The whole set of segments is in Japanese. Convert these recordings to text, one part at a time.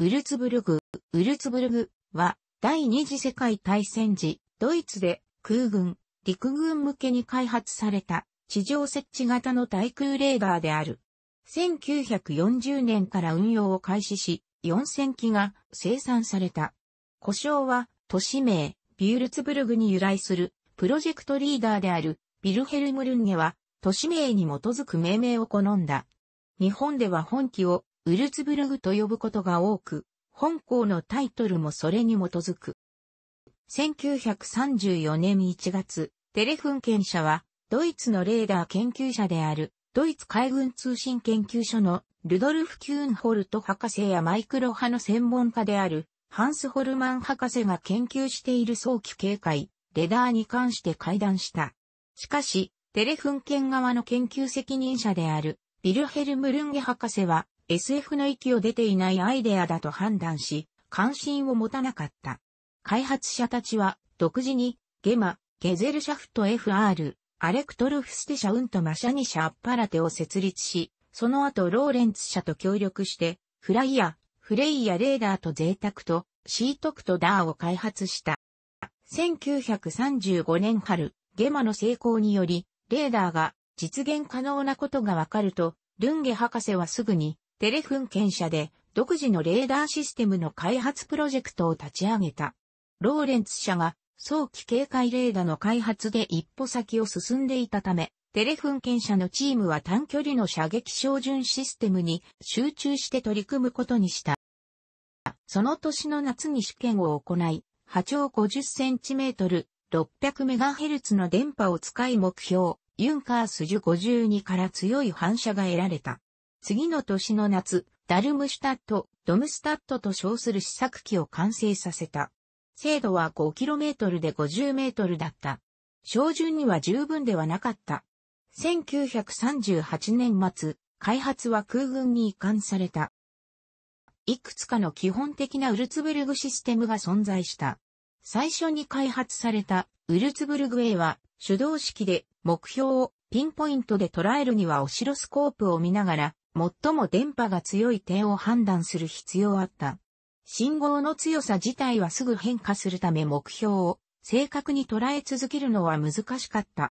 ウルツブルグ、ウルツブルグは第二次世界大戦時、ドイツで空軍、陸軍向けに開発された地上設置型の対空レーダーである。1940年から運用を開始し、4000機が生産された。故障は都市名、ビュールツブルグに由来するプロジェクトリーダーであるビルヘルム・ルンゲは都市名に基づく命名を好んだ。日本では本機をウルツブルグと呼ぶことが多く、本校のタイトルもそれに基づく。1934年1月、テレフン研社は、ドイツのレーダー研究者である、ドイツ海軍通信研究所のルドルフ・キューンホルト博士やマイクロ派の専門家である、ハンス・ホルマン博士が研究している早期警戒、レダーに関して会談した。しかし、テレフン県側の研究責任者である、ビルヘルム・ルンゲ博士は、SF の域を出ていないアイデアだと判断し、関心を持たなかった。開発者たちは、独自に、ゲマ、ゲゼルシャフト FR、アレクトルフステシャウンとマシャニャアッパラテを設立し、その後ローレンツ社と協力して、フライヤ、フレイヤレーダーと贅沢と、シートクトダーを開発した。1935年春、ゲマの成功により、レーダーが実現可能なことがわかると、ルンゲ博士はすぐにテレフン検査で独自のレーダーシステムの開発プロジェクトを立ち上げた。ローレンツ社が早期警戒レーダーの開発で一歩先を進んでいたため、テレフン検査のチームは短距離の射撃照準システムに集中して取り組むことにした。その年の夏に試験を行い、波長 50cm、600MHz の電波を使い目標、ユンカースジュ52から強い反射が得られた。次の年の夏、ダルムシュタット、ドムスタットと称する試作機を完成させた。精度は 5km で 50m だった。照準には十分ではなかった。1938年末、開発は空軍に移管された。いくつかの基本的なウルツブルグシステムが存在した。最初に開発されたウルツブルグ A は手動式で目標をピンポイントで捉えるにはオシロスコープを見ながら最も電波が強い点を判断する必要あった。信号の強さ自体はすぐ変化するため目標を正確に捉え続けるのは難しかった。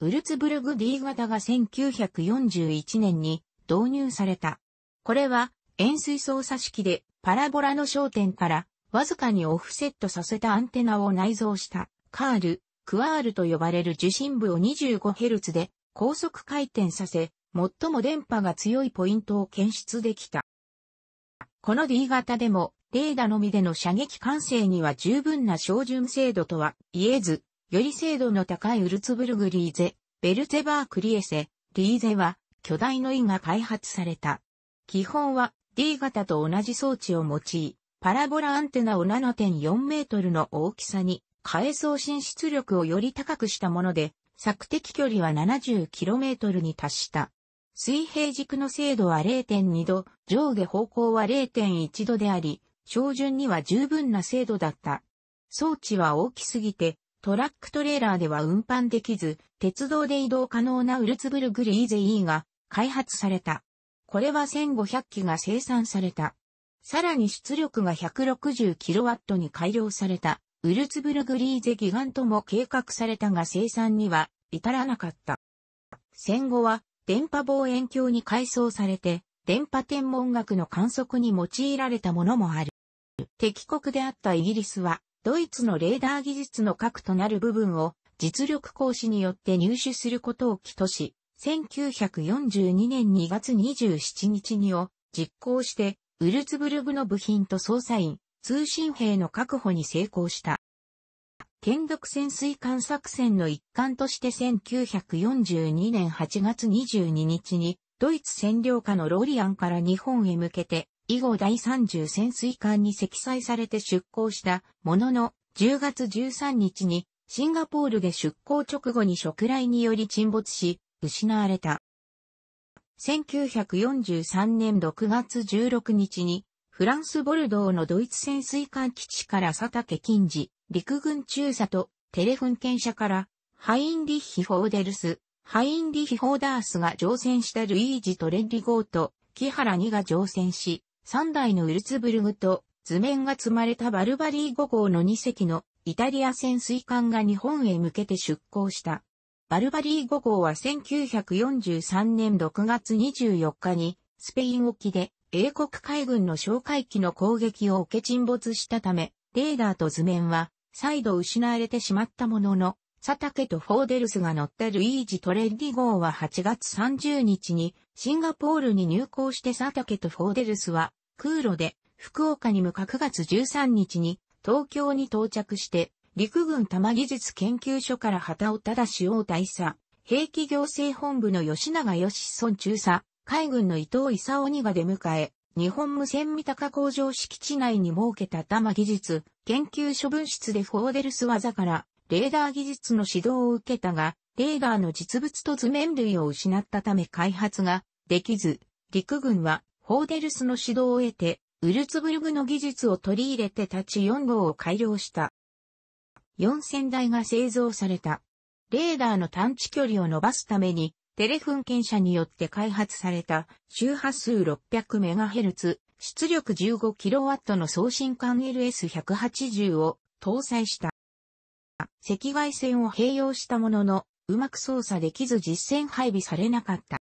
ウルツブルグ D 型が1941年に導入された。これは円錐操作式でパラボラの焦点からわずかにオフセットさせたアンテナを内蔵したカール、クワールと呼ばれる受信部を 25Hz で高速回転させ最も電波が強いポイントを検出できた。この D 型でも、レーダのみでの射撃管制には十分な照準精度とは言えず、より精度の高いウルツブルグリーゼ、ベルゼバークリエセ、リーゼは巨大の E が開発された。基本は D 型と同じ装置を用い、パラボラアンテナを7.4メートルの大きさに、変え送信出力をより高くしたもので、索敵距離は7 0トルに達した。水平軸の精度は0.2度、上下方向は0.1度であり、標準には十分な精度だった。装置は大きすぎて、トラックトレーラーでは運搬できず、鉄道で移動可能なウルツブルグリーゼ E が開発された。これは1500機が生産された。さらに出力が 160kW に改良された、ウルツブルグリーゼギガントも計画されたが生産には至らなかった。戦後は電波望遠鏡に改装されて、電波天文学の観測に用いられたものもある。敵国であったイギリスは、ドイツのレーダー技術の核となる部分を実力行使によって入手することを起とし、1942年2月27日にを実行して、ウルツブルグの部品と捜査員、通信兵の確保に成功した。県独潜水艦作戦の一環として1942年8月22日に、ドイツ占領下のローリアンから日本へ向けて、以後第30潜水艦に積載されて出港したものの、10月13日にシンガポールで出港直後に食雷により沈没し、失われた。1943年6月16日に、フランス・ボルドーのドイツ潜水艦基地から佐竹金次、陸軍中佐とテレフン検車からハインリッヒ・フォーデルス、ハインリッヒ・フォーダースが乗船したルイージ・トレンリゴーと木原2が乗船し、3台のウルツブルグと図面が積まれたバルバリー5号の2隻のイタリア潜水艦が日本へ向けて出港した。バルバリー5号は1943年6月24日にスペイン沖で英国海軍の哨戒機の攻撃を受け沈没したため、レーダーと図面は再度失われてしまったものの、佐竹とフォーデルスが乗ったルイージ・トレッディ号は8月30日にシンガポールに入港して佐竹とフォーデルスは空路で福岡に向か9月13日に東京に到着して陸軍多摩技術研究所から旗を正を大佐、兵器行政本部の吉永義村中佐、海軍の伊藤勲鬼が出迎え、日本無線三鷹工場敷地内に設けた多摩技術研究所分室でフォーデルス技からレーダー技術の指導を受けたが、レーダーの実物と図面類を失ったため開発ができず、陸軍はフォーデルスの指導を得て、ウルツブルグの技術を取り入れて立ち4号を改良した。4000台が製造された。レーダーの探知距離を伸ばすためにテレフン検査によって開発された周波数 600MHz、出力 15kW の送信管 LS180 を搭載した。赤外線を併用したものの、うまく操作できず実践配備されなかった。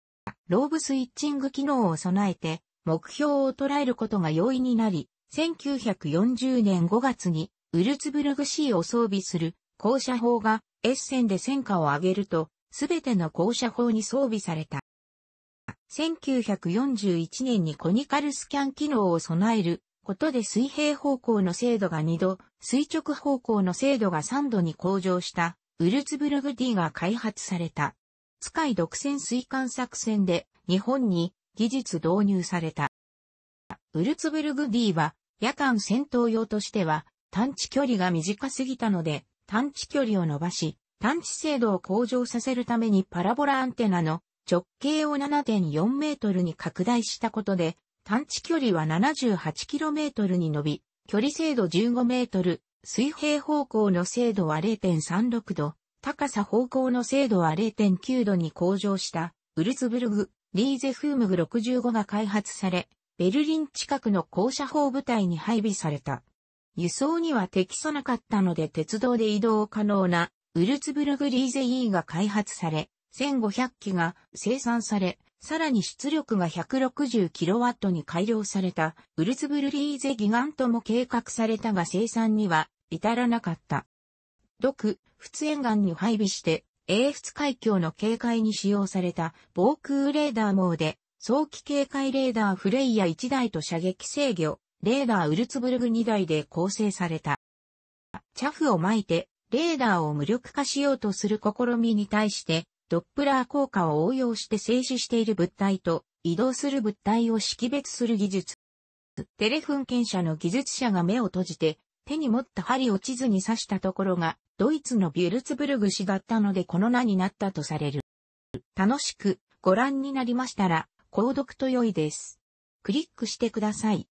ローブスイッチング機能を備えて、目標を捉えることが容易になり、1940年5月にウルツブルグ C を装備する校舎砲が S 線で戦果を上げると、すべての降車砲に装備された。1941年にコニカルスキャン機能を備えることで水平方向の精度が2度、垂直方向の精度が3度に向上したウルツブルグ D が開発された。使い独占水管作戦で日本に技術導入された。ウルツブルグ D は夜間戦闘用としては探知距離が短すぎたので探知距離を伸ばし探知精度を向上させるためにパラボラアンテナの直径を7.4メートルに拡大したことで、探知距離は7 8トルに伸び、距離精度15メートル、水平方向の精度は0.36度、高さ方向の精度は0.9度に向上したウルツブルグ、リーゼフームグ65が開発され、ベルリン近くの高射砲部隊に配備された。輸送には適さなかったので鉄道で移動可能なウルツブルグリーゼ E が開発され、1500機が生産され、さらに出力が 160kW に改良されたウルツブルリーゼギガントも計画されたが生産には至らなかった。独、仏沿岸に配備して英仏海峡の警戒に使用された防空レーダー網で早期警戒レーダーフレイヤ1台と射撃制御、レーダーウルツブルグ2台で構成された。チャフを巻いてレーダーを無力化しようとする試みに対して、ドップラー効果を応用して静止している物体と移動する物体を識別する技術。テレフン検査の技術者が目を閉じて、手に持った針を地図に刺したところが、ドイツのビュルツブルグ氏だったのでこの名になったとされる。楽しくご覧になりましたら、購読と良いです。クリックしてください。